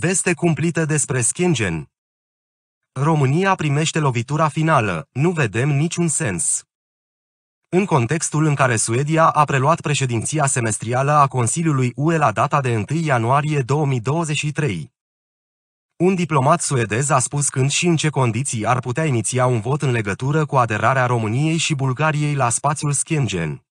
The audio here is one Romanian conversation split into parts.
Veste cumplită despre Schengen. România primește lovitura finală, nu vedem niciun sens. În contextul în care Suedia a preluat președinția semestrială a Consiliului UE la data de 1 ianuarie 2023. Un diplomat suedez a spus când și în ce condiții ar putea iniția un vot în legătură cu aderarea României și Bulgariei la spațiul Schengen.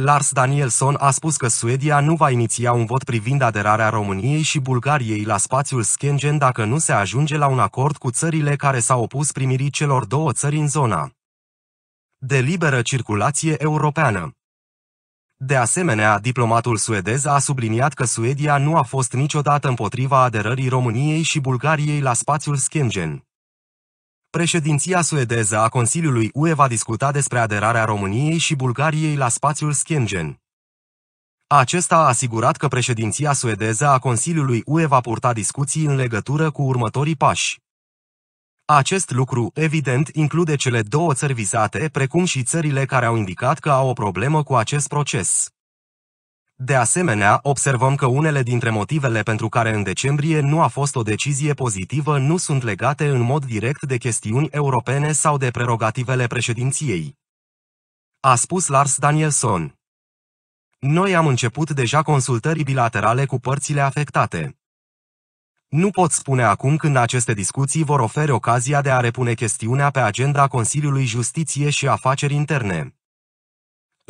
Lars Danielson a spus că Suedia nu va iniția un vot privind aderarea României și Bulgariei la spațiul Schengen dacă nu se ajunge la un acord cu țările care s-au opus primirii celor două țări în zona de liberă circulație europeană. De asemenea, diplomatul suedez a subliniat că Suedia nu a fost niciodată împotriva aderării României și Bulgariei la spațiul Schengen. Președinția suedeză a Consiliului UE va discuta despre aderarea României și Bulgariei la spațiul Schengen. Acesta a asigurat că președinția suedeză a Consiliului UE va purta discuții în legătură cu următorii pași. Acest lucru, evident, include cele două țări vizate, precum și țările care au indicat că au o problemă cu acest proces. De asemenea, observăm că unele dintre motivele pentru care în decembrie nu a fost o decizie pozitivă nu sunt legate în mod direct de chestiuni europene sau de prerogativele președinției. A spus Lars Danielson. Noi am început deja consultări bilaterale cu părțile afectate. Nu pot spune acum când aceste discuții vor oferi ocazia de a repune chestiunea pe agenda Consiliului Justiție și Afaceri Interne.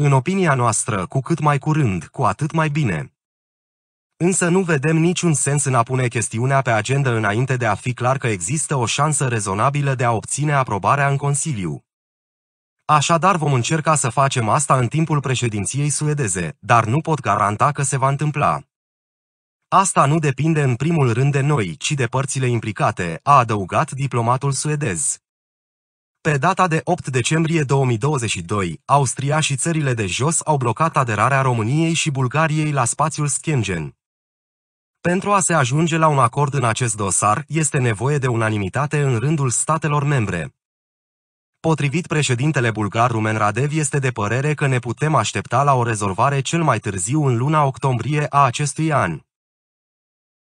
În opinia noastră, cu cât mai curând, cu atât mai bine. Însă nu vedem niciun sens în a pune chestiunea pe agenda înainte de a fi clar că există o șansă rezonabilă de a obține aprobarea în Consiliu. Așadar vom încerca să facem asta în timpul președinției suedeze, dar nu pot garanta că se va întâmpla. Asta nu depinde în primul rând de noi, ci de părțile implicate, a adăugat diplomatul suedez. Pe data de 8 decembrie 2022, Austria și țările de jos au blocat aderarea României și Bulgariei la spațiul Schengen. Pentru a se ajunge la un acord în acest dosar, este nevoie de unanimitate în rândul statelor membre. Potrivit președintele bulgar Rumen Radev, este de părere că ne putem aștepta la o rezolvare cel mai târziu în luna octombrie a acestui an.